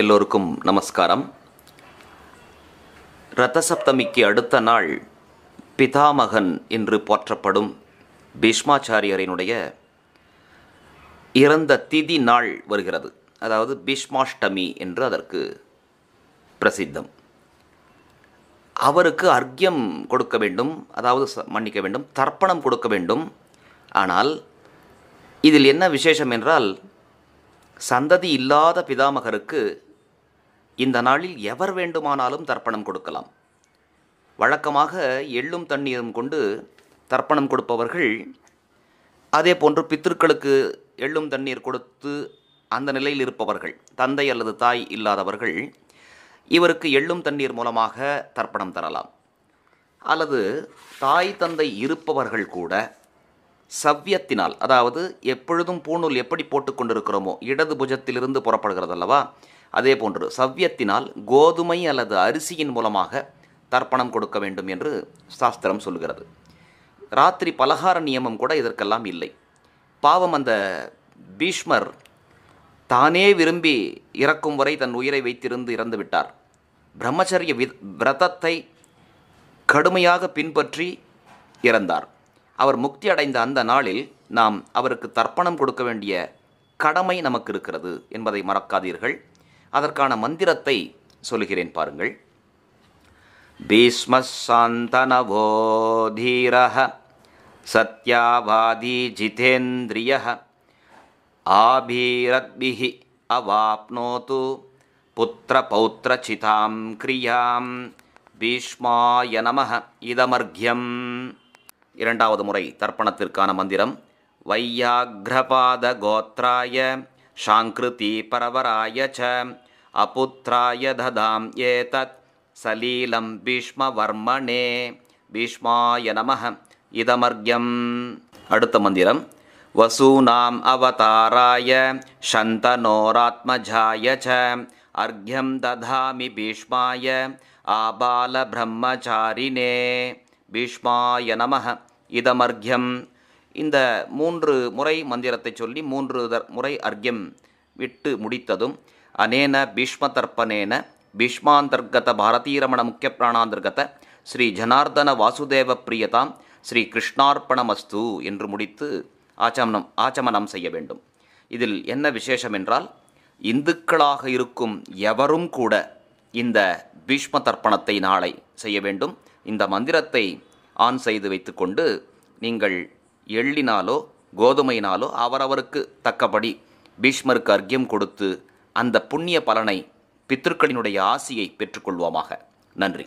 எல்லோருக்கும் நமஸ்காரம் ரத்தசப்தமிக்கு அடுத்த நாள் பிதாமகன் என்று போற்றப்படும் பீஷ்மாச்சாரியரினுடைய இறந்த திதி நாள் வருகிறது அதாவது பீஷ்மாஷ்டமி என்று அதற்கு பிரசித்தம் அவருக்கு அர்க்கியம் கொடுக்க வேண்டும் அதாவது மன்னிக்க வேண்டும் தர்ப்பணம் கொடுக்க வேண்டும் ஆனால் இதில் என்ன விசேஷம் என்றால் சந்ததி இல்லாத பிதாமகருக்கு இந்த நாளில் எவர் வேண்டுமானாலும் தர்ப்பணம் கொடுக்கலாம் வழக்கமாக எள்ளும் தண்ணீரும் கொண்டு தர்ப்பணம் கொடுப்பவர்கள் அதே போன்று பித்திருக்களுக்கு எள்ளும் தண்ணீர் கொடுத்து அந்த நிலையில் இருப்பவர்கள் தந்தை அல்லது தாய் இல்லாதவர்கள் இவருக்கு எள்ளும் தண்ணீர் மூலமாக தர்ப்பணம் தரலாம் அல்லது தாய் தந்தை இருப்பவர்கள் கூட சவ்யத்தினால் அதாவது எப்பொழுதும் பூணூல் எப்படி போட்டுக்கொண்டிருக்கிறோமோ இடது புஜத்திலிருந்து புறப்படுகிறது அல்லவா அதே போன்று சவ்யத்தினால் கோதுமை அல்லது அரிசியின் மூலமாக தர்ப்பணம் கொடுக்க வேண்டும் என்று சாஸ்திரம் சொல்கிறது ராத்திரி பலகார நியமம் கூட இதற்கெல்லாம் இல்லை பாவம் அந்த பீஷ்மர் தானே விரும்பி இறக்கும் வரை தன் உயிரை வைத்திருந்து இறந்து விட்டார் பிரம்மச்சரிய வி விரதத்தை கடுமையாக பின்பற்றி இறந்தார் அவர் முக்தி அடைந்த அந்த நாளில் நாம் அவருக்கு தர்ப்பணம் கொடுக்க வேண்டிய கடமை நமக்கு இருக்கிறது என்பதை மறக்காதீர்கள் அதற்கான மந்திரத்தை சொல்கிறேன் பாருங்கள் பீஷ்மசாந்தனவோ தீரஹ சத்யாவாதி ஜிதேந்திரிய ஆபீரத்பிஹி அவாப்னோது சிதாம் கிரியாம் பீஷ்மாய நம இதமர்கியம் இரண்டாவது முறை தர்ப்பணத்திற்கான மந்திரம் வையாகிரபாத கோத்ராய शाङ्कृतीपरवराय च अपुत्राय दधाम् एतत् सलीलं भीष्मवर्मणे भीष्माय नमः इदमर्घ्यम् अडुमन्दिरं वसूनाम् अवताराय शन्तनोरात्मजाय च अर्घ्यं दधामि भीष्माय आबालब्रह्मचारिणे भीष्माय नमः इदमर्घ्यम् இந்த மூன்று முறை மந்திரத்தை சொல்லி மூன்று முறை அர்க்கியம் விட்டு முடித்ததும் அனேன பீஷ்ம தர்ப்பனேன பீஷ்மாந்தர்கத பாரதீரமண முக்கிய பிராணாந்தர்கத ஸ்ரீ ஜனார்தன வாசுதேவ பிரியதாம் ஸ்ரீ கிருஷ்ணார்ப்பணமஸ்து என்று முடித்து ஆச்சமனம் ஆச்சமனம் செய்ய வேண்டும் இதில் என்ன விசேஷம் என்றால் இந்துக்களாக இருக்கும் எவரும் கூட இந்த பீஷ்ம தர்ப்பணத்தை நாளை செய்ய வேண்டும் இந்த மந்திரத்தை ஆன் செய்து வைத்துக்கொண்டு நீங்கள் எள்ளினாலோ கோதுமையினாலோ அவரவருக்கு தக்கபடி பீஷ்மருக்கு அர்க்கியம் கொடுத்து அந்த புண்ணிய பலனை பித்திருக்களினுடைய ஆசியை பெற்றுக்கொள்வோமாக நன்றி